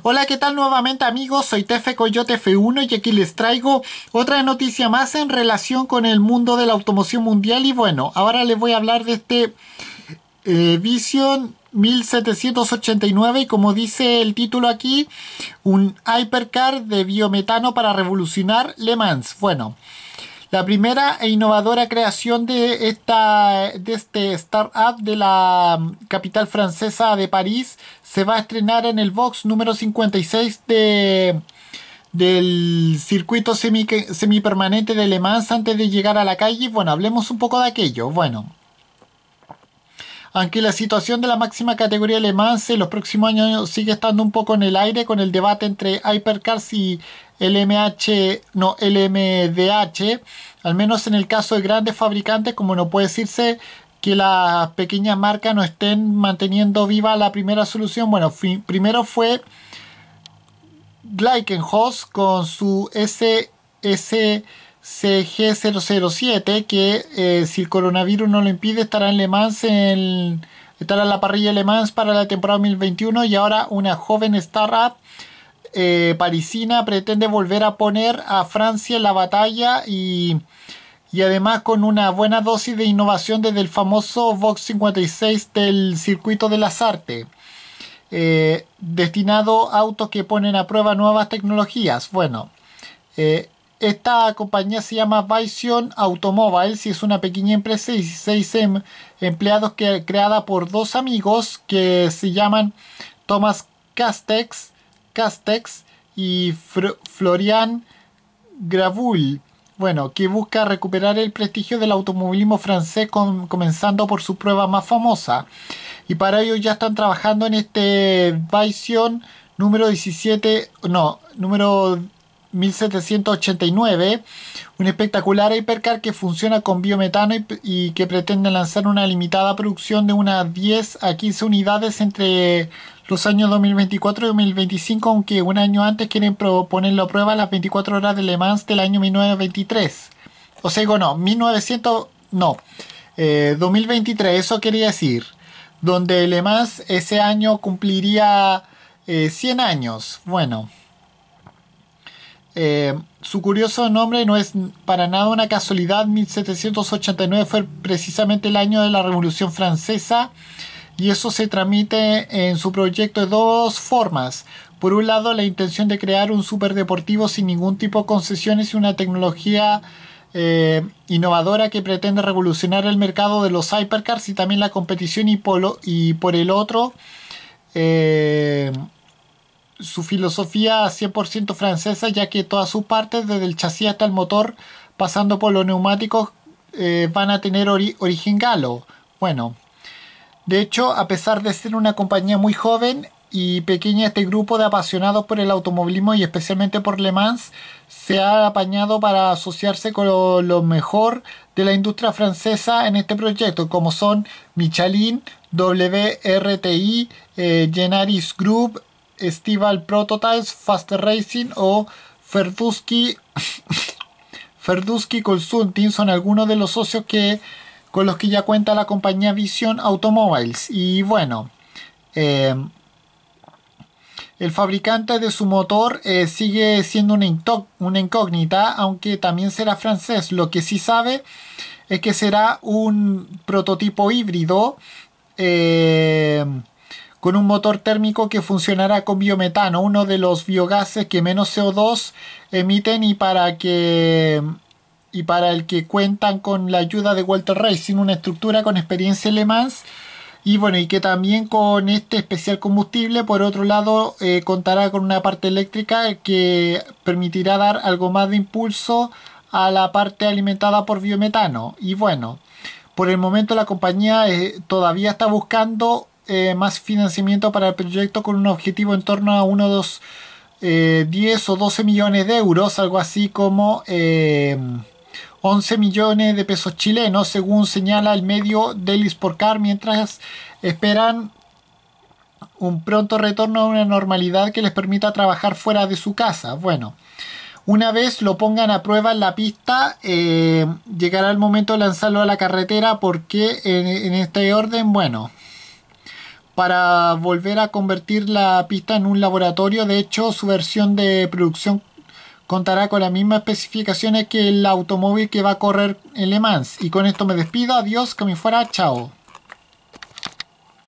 Hola, ¿qué tal nuevamente amigos? Soy Tefe Coyote F1 y aquí les traigo otra noticia más en relación con el mundo de la automoción mundial y bueno, ahora les voy a hablar de este eh, Vision 1789 y como dice el título aquí, un hypercar de biometano para revolucionar Le Mans. Bueno. La primera e innovadora creación de, esta, de este startup de la mm, capital francesa de París se va a estrenar en el box número 56 de, del circuito semi, semipermanente de Le Mans antes de llegar a la calle. Bueno, hablemos un poco de aquello. Bueno aunque la situación de la máxima categoría alemanse en los próximos años sigue estando un poco en el aire con el debate entre Hypercars y LMH, no, LMDH, al menos en el caso de grandes fabricantes, como no puede decirse que las pequeñas marcas no estén manteniendo viva la primera solución. Bueno, primero fue Gleikenhaus con su SS CG007 que eh, si el coronavirus no lo impide estará en Le Mans en, estará en la parrilla Le Mans para la temporada 2021 y ahora una joven startup eh, parisina pretende volver a poner a Francia en la batalla y, además con una buena dosis de innovación desde el famoso Vox 56 del circuito de las artes. Eh, destinado a autos que ponen a prueba nuevas tecnologías. Bueno, eh, esta compañía se llama Vision Automobiles y es una pequeña empresa de 16 em, empleados que, creada por dos amigos que se llaman Thomas Castex, Castex y Florian Gravul. Bueno, que busca recuperar el prestigio del automovilismo francés comenzando por su prueba más famosa. Y para ello ya están trabajando en este Vision número 17, no, número 1789, un espectacular hipercar que funciona con biometano y, que pretende lanzar una limitada producción de unas 10 a 15 unidades entre los años 2024 y 2025, aunque un año antes quieren ponerlo a prueba las 24 horas de Le Mans del año 1923. O sea, no, 1900, no, 2023, eh, eso quería decir, donde Le Mans ese año cumpliría 100 eh, años. Bueno. Eh, su curioso nombre no es para nada una casualidad. 1789 fue precisamente el año de la Revolución Francesa y eso se tramite en su proyecto de dos formas. Por un lado, la intención de crear un superdeportivo sin ningún tipo de concesiones y una tecnología eh, innovadora que pretende revolucionar el mercado de los hypercars y también la competición y, polo, y por el otro, eh, su filosofía 100% francesa, ya que todas sus partes, desde el chasis hasta el motor, pasando por los neumáticos, eh, van a tener origen galo. Bueno, de hecho, a pesar de ser una compañía muy joven y pequeña, este grupo de apasionados por el automovilismo y especialmente por Le Mans se ha apañado para asociarse con lo, mejor de la industria francesa en este proyecto, como son Michelin, WRTI, eh, Genaris Group, Estival Prototypes, Faster Racing o Ferduski, Ferduski Consulting son algunos de los socios que, con los que ya cuenta la compañía Vision Automobiles. Y bueno, eh, el fabricante de su motor eh, sigue siendo una, incógnita, aunque también será francés. Lo que sí sabe es que será un prototipo híbrido eh, con un motor térmico que funcionará con biometano, uno de los biogases que menos CO2 emiten y para que y para el que cuentan con la ayuda de Walter sin una estructura con experiencia en Le Mans y bueno, y que también con este especial combustible, por otro lado, eh, contará con una parte eléctrica que permitirá dar algo más de impulso a la parte alimentada por biometano. Y bueno, por el momento la compañía eh, todavía está buscando eh, más financiamiento para el proyecto con un objetivo en torno a 1, 2, 10 o 12 millones de euros, algo así como 11 eh, millones de pesos chilenos, según señala el medio Delis por Car mientras esperan un pronto retorno a una normalidad que les permita trabajar fuera de su casa. Bueno, una vez lo pongan a prueba en la pista, eh, llegará el momento de lanzarlo a la carretera porque en este orden, bueno, para volver a convertir la pista en un laboratorio. De hecho, su versión de producción contará con las mismas especificaciones que el automóvil que va a correr en Le Mans. Y con esto me despido. Adiós, que me fuera. Chao.